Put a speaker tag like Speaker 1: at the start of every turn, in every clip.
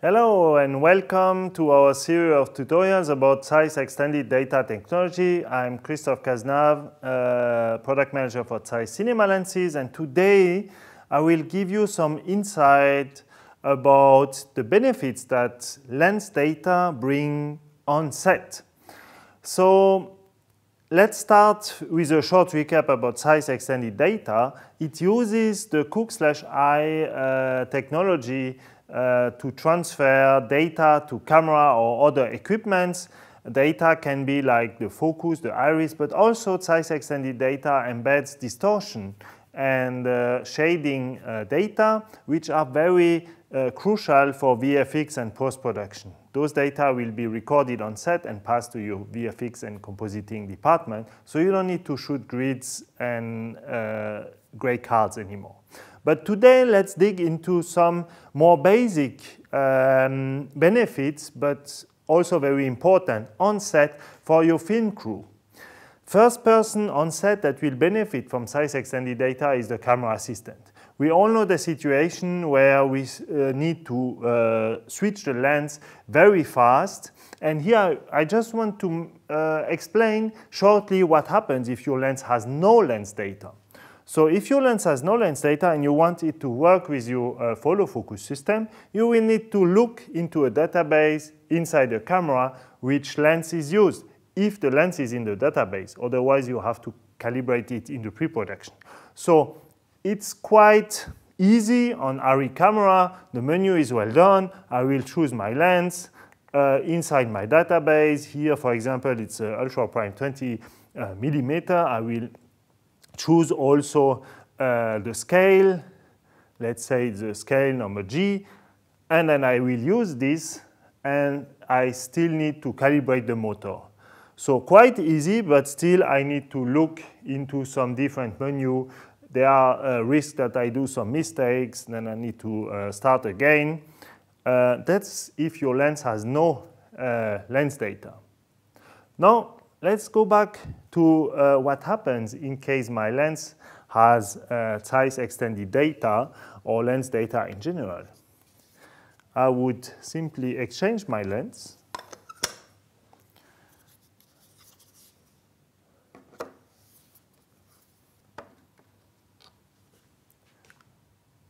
Speaker 1: Hello and welcome to our series of tutorials about Zeiss extended data technology. I'm Christoph Kaznav, uh, product manager for Zeiss cinema lenses and today I will give you some insight about the benefits that lens data bring on set. So Let's start with a short recap about Zeiss extended data. It uses the cook slash uh, technology uh, to transfer data to camera or other equipments. Data can be like the focus, the iris, but also size extended data embeds distortion and uh, shading uh, data, which are very uh, crucial for VFX and post-production. Those data will be recorded on set and passed to your VFX and compositing department, so you don't need to shoot grids and uh, gray cards anymore. But today, let's dig into some more basic um, benefits, but also very important on set for your film crew. First person on set that will benefit from size extended data is the camera assistant. We all know the situation where we uh, need to uh, switch the lens very fast. And here I just want to uh, explain shortly what happens if your lens has no lens data. So if your lens has no lens data and you want it to work with your uh, follow focus system, you will need to look into a database inside the camera which lens is used if the lens is in the database. Otherwise, you have to calibrate it in the pre-production. So it's quite easy on RE camera. The menu is well done. I will choose my lens uh, inside my database. Here, for example, it's uh, ultra prime 20 uh, millimeter. I will choose also uh, the scale. Let's say the scale number G. And then I will use this and I still need to calibrate the motor. So quite easy, but still I need to look into some different menu. There are uh, risks that I do some mistakes, then I need to uh, start again. Uh, that's if your lens has no uh, lens data. Now, let's go back to uh, what happens in case my lens has size extended data or lens data in general. I would simply exchange my lens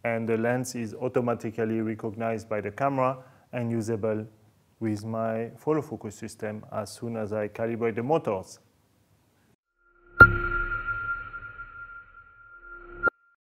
Speaker 1: and the lens is automatically recognized by the camera and usable with my follow focus system as soon as I calibrate the motors.